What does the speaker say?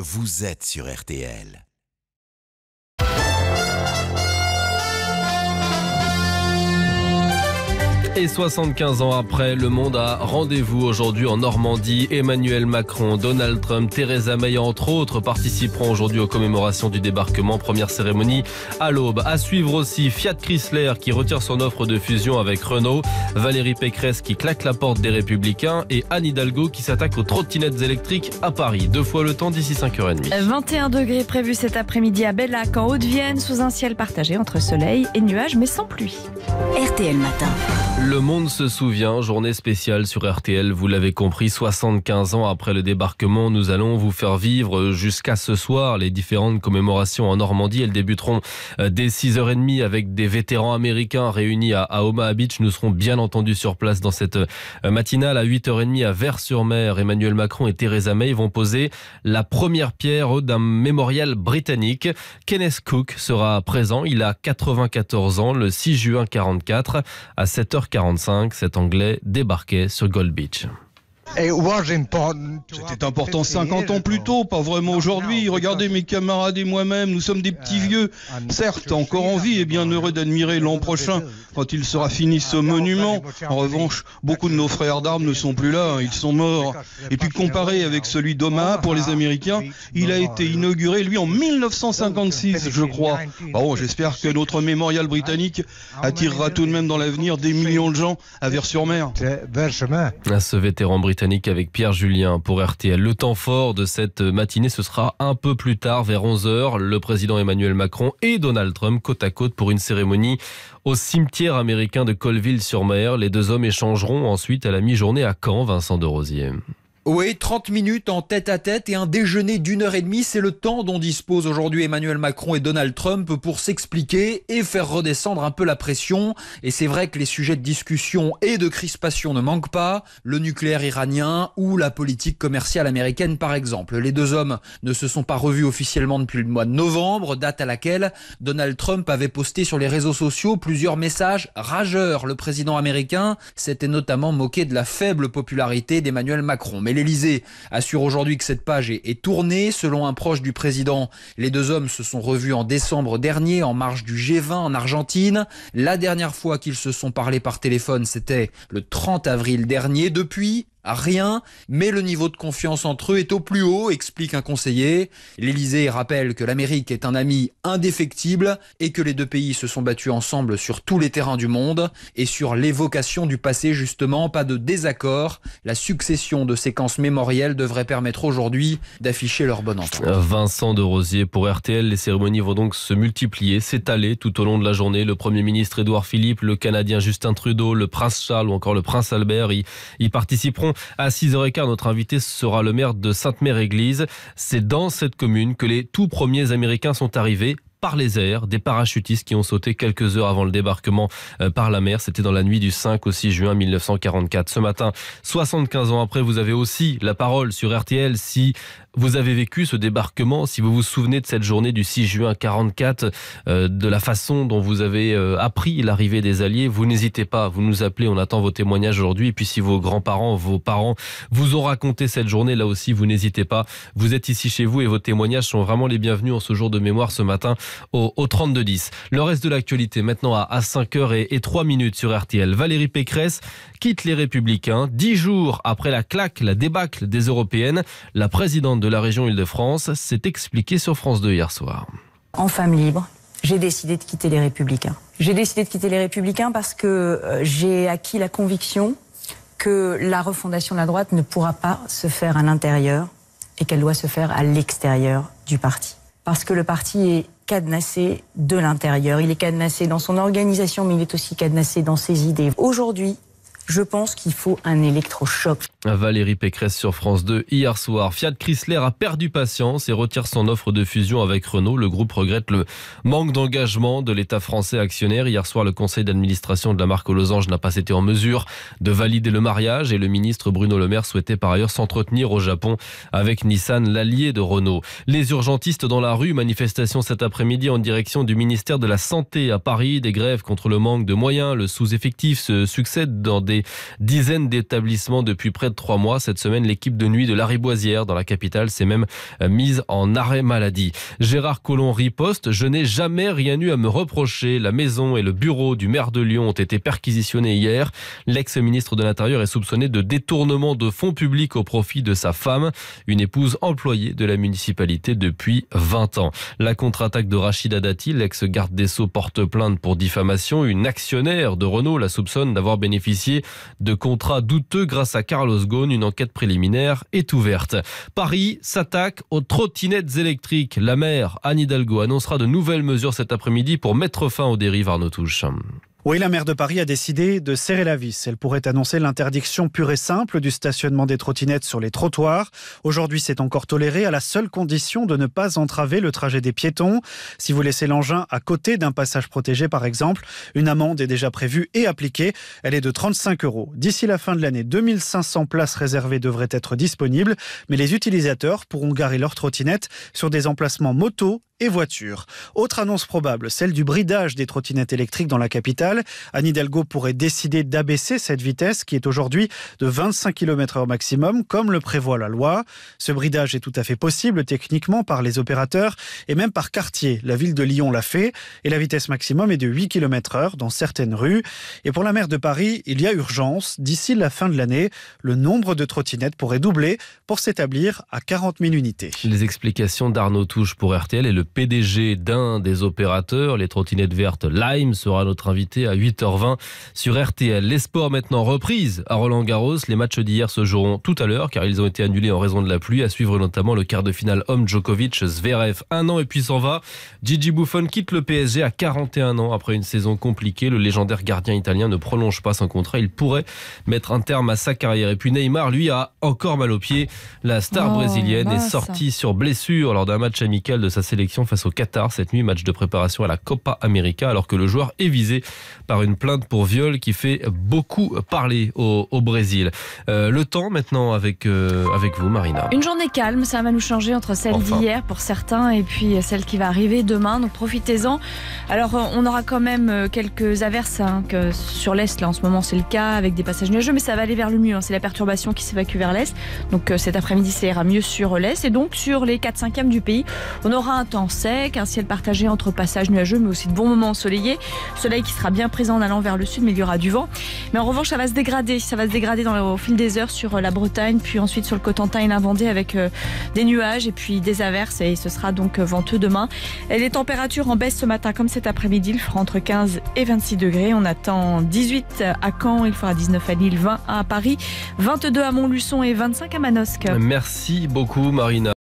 Vous êtes sur RTL. et 75 ans après, le monde a rendez-vous aujourd'hui en Normandie. Emmanuel Macron, Donald Trump, Theresa May, entre autres, participeront aujourd'hui aux commémorations du débarquement. Première cérémonie à l'aube. À suivre aussi Fiat Chrysler qui retire son offre de fusion avec Renault, Valérie Pécresse qui claque la porte des Républicains et Anne Hidalgo qui s'attaque aux trottinettes électriques à Paris. Deux fois le temps d'ici 5h30. 21 degrés prévus cet après-midi à Bellac en Haute-Vienne sous un ciel partagé entre soleil et nuages mais sans pluie. RTL Matin. Le monde se souvient, journée spéciale sur RTL, vous l'avez compris, 75 ans après le débarquement, nous allons vous faire vivre jusqu'à ce soir les différentes commémorations en Normandie. Elles débuteront euh, dès 6h30 avec des vétérans américains réunis à Omaha Beach. Nous serons bien entendu sur place dans cette euh, matinale à 8h30 à Vers-sur-Mer. Emmanuel Macron et Theresa May vont poser la première pierre d'un mémorial britannique. Kenneth Cook sera présent, il a 94 ans, le 6 juin 44 à 7h 45 cet Anglais débarquait sur Gold Beach. C'était important 50 ans plus tôt, pas vraiment aujourd'hui. Regardez mes camarades et moi-même, nous sommes des petits euh, vieux, ah, certes encore en vie et bien heureux hein. d'admirer l'an prochain quand il sera fini ah, ce monument. En revanche, ah, beaucoup de nos frères d'armes ne sont plus là, ils sont morts. Et puis comparé avec oh, celui d'Omaha oh, pour les Américains, il a été euh, inauguré lui en 1956, je crois. Bon, bah, oh, j'espère que notre mémorial britannique attirera tout de même dans l'avenir des millions de gens à Vers-sur-Mer. Ce vétéran britannique avec Pierre Julien pour RTL. Le temps fort de cette matinée, ce sera un peu plus tard, vers 11h, le président Emmanuel Macron et Donald Trump côte à côte pour une cérémonie au cimetière américain de Colville-sur-Mer. Les deux hommes échangeront ensuite à la mi-journée à Caen, Vincent de Rosier. Oui, 30 minutes en tête à tête et un déjeuner d'une heure et demie, c'est le temps dont disposent aujourd'hui Emmanuel Macron et Donald Trump pour s'expliquer et faire redescendre un peu la pression. Et c'est vrai que les sujets de discussion et de crispation ne manquent pas, le nucléaire iranien ou la politique commerciale américaine par exemple. Les deux hommes ne se sont pas revus officiellement depuis le mois de novembre, date à laquelle Donald Trump avait posté sur les réseaux sociaux plusieurs messages rageurs. Le président américain s'était notamment moqué de la faible popularité d'Emmanuel Macron l'Elysée assure aujourd'hui que cette page est, tournée. Selon un proche du président, les deux hommes se sont revus en décembre dernier en marge du G20 en Argentine. La dernière fois qu'ils se sont parlé par téléphone, c'était le 30 avril dernier. Depuis, à rien, mais le niveau de confiance entre eux est au plus haut, explique un conseiller. L'Élysée rappelle que l'Amérique est un ami indéfectible et que les deux pays se sont battus ensemble sur tous les terrains du monde et sur l'évocation du passé justement, pas de désaccord. La succession de séquences mémorielles devrait permettre aujourd'hui d'afficher leur bonne entente. Euh, Vincent de Rosier pour RTL, les cérémonies vont donc se multiplier, s'étaler tout au long de la journée. Le Premier ministre Édouard Philippe, le Canadien Justin Trudeau, le Prince Charles ou encore le Prince Albert y, y participeront à 6h15, notre invité sera le maire de Sainte-Mère-Église. C'est dans cette commune que les tout premiers Américains sont arrivés par les airs des parachutistes qui ont sauté quelques heures avant le débarquement euh, par la mer. C'était dans la nuit du 5 au 6 juin 1944. Ce matin, 75 ans après, vous avez aussi la parole sur RTL si vous avez vécu ce débarquement, si vous vous souvenez de cette journée du 6 juin 44, euh, de la façon dont vous avez euh, appris l'arrivée des Alliés, vous n'hésitez pas, vous nous appelez, on attend vos témoignages aujourd'hui. Et puis si vos grands-parents, vos parents vous ont raconté cette journée, là aussi, vous n'hésitez pas. Vous êtes ici chez vous et vos témoignages sont vraiment les bienvenus en ce jour de mémoire ce matin au, au 32-10. Le reste de l'actualité maintenant à, 5h et, 3 minutes sur RTL. Valérie Pécresse quitte les Républicains. Dix jours après la claque, la débâcle des Européennes, la présidente de la région Île-de-France s'est expliquée sur France 2 hier soir. En femme libre, j'ai décidé de quitter les Républicains. J'ai décidé de quitter les Républicains parce que euh, j'ai acquis la conviction que la refondation de la droite ne pourra pas se faire à l'intérieur et qu'elle doit se faire à l'extérieur du parti. Parce que le parti est cadenassé de l'intérieur. Il est cadenassé dans son organisation, mais il est aussi cadenassé dans ses idées. Aujourd'hui, je pense qu'il faut un électrochoc. Valérie Pécresse sur France 2 hier soir. Fiat Chrysler a perdu patience et retire son offre de fusion avec Renault. Le groupe regrette le manque d'engagement de l'État français actionnaire. Hier soir, le conseil d'administration de la marque aux losanges n'a pas été en mesure de valider le mariage et le ministre Bruno Le Maire souhaitait par ailleurs s'entretenir au Japon avec Nissan, l'allié de Renault. Les urgentistes dans la rue, manifestation cet après-midi en direction du ministère de la Santé à Paris. Des grèves contre le manque de moyens, le sous-effectif se succède dans des dizaines d'établissements depuis près de trois mois. Cette semaine, l'équipe de nuit de Lariboisière, dans la capitale, s'est même euh, mise en arrêt maladie. Gérard Collomb riposte Je n'ai jamais rien eu à me reprocher. La maison et le bureau du maire de Lyon ont été perquisitionnés hier. L'ex-ministre de l'Intérieur est soupçonné de détournement de fonds publics au profit de sa femme, une épouse employée de la municipalité depuis 20 ans. La contre-attaque de Rachida Dati, l'ex-garde des Sceaux, porte plainte pour diffamation. Une actionnaire de Renault la soupçonne d'avoir bénéficié de contrats douteux grâce à Carlos Ghosn. Une enquête préliminaire est ouverte. Paris s'attaque aux trottinettes électriques. La maire Anne Hidalgo annoncera de nouvelles mesures cet après-midi pour mettre fin aux dérives Arnaud Touche. Oui, la maire de Paris a décidé de serrer la vis. Elle pourrait annoncer l'interdiction pure et simple du stationnement des trottinettes sur les trottoirs. Aujourd'hui, c'est encore toléré à la seule condition de ne pas entraver le trajet des piétons. Si vous laissez l'engin à côté d'un passage protégé, par exemple, une amende est déjà prévue et appliquée. Elle est de 35 euros. D'ici la fin de l'année, 2500 places réservées devraient être disponibles, mais les utilisateurs pourront garer leurs trottinettes sur des emplacements moto et voitures. Autre annonce probable, celle du bridage des trottinettes électriques dans la capitale. Anne Hidalgo pourrait décider d'abaisser cette vitesse qui est aujourd'hui de 25 km/h maximum, comme le prévoit la loi. Ce bridage est tout à fait possible techniquement par les opérateurs et même par quartier. La ville de Lyon l'a fait et la vitesse maximum est de 8 km/h dans certaines rues. Et pour la maire de Paris, il y a urgence. D'ici la fin de l'année, le nombre de trottinettes pourrait doubler pour s'établir à 40 000 unités. Les explications d'Arnaud Touche pour RTL et le PDG d'un des opérateurs. Les trottinettes vertes Lime sera notre invité à 8h20 sur RTL. Les sports maintenant reprise à Roland Garros. Les matchs d'hier se joueront tout à l'heure car ils ont été annulés en raison de la pluie. À suivre notamment le quart de finale homme Djokovic Zverev. Un an et puis s'en va. Gigi Buffon quitte le PSG à 41 ans après une saison compliquée. Le légendaire gardien italien ne prolonge pas son contrat. Il pourrait mettre un terme à sa carrière. Et puis Neymar, lui, a encore mal au pied. La star oh, brésilienne est sortie sur blessure lors d'un match amical de sa sélection face au Qatar cette nuit, match de préparation à la Copa América, alors que le joueur est visé par une plainte pour viol qui fait beaucoup parler au, Brésil. Euh, le temps maintenant avec, euh, avec vous, Marina. Une journée calme, ça va nous changer entre celle d'hier pour certains et puis celle qui va arriver demain, donc profitez-en. Alors euh, on aura quand même quelques averses hein, que sur l'Est, là en ce moment c'est le cas, avec des passages nuageux, mais ça va aller vers le mieux. Hein. C'est la perturbation qui s'évacue vers l'Est. Donc cet après-midi ça ira mieux sur l'Est et donc sur les 4 5 du pays, on aura un temps sec, un ciel partagé entre passages nuageux mais aussi de bons moments ensoleillés. Soleil qui sera bien présent en allant vers le sud mais il y aura du vent. Mais en revanche ça va se dégrader, ça va se dégrader dans le, au fil des heures sur euh, la Bretagne puis ensuite sur le Cotentin et la Vendée avec euh, des nuages et puis des averses et ce sera donc euh, venteux demain. les températures en baisse ce matin comme cet après-midi, il fera entre 15 et 26 degrés. On attend 18 à Caen, il fera 19 à Lille, 20 à Paris, 22 à Montluçon et 25 à Manosque. Merci beaucoup Marina.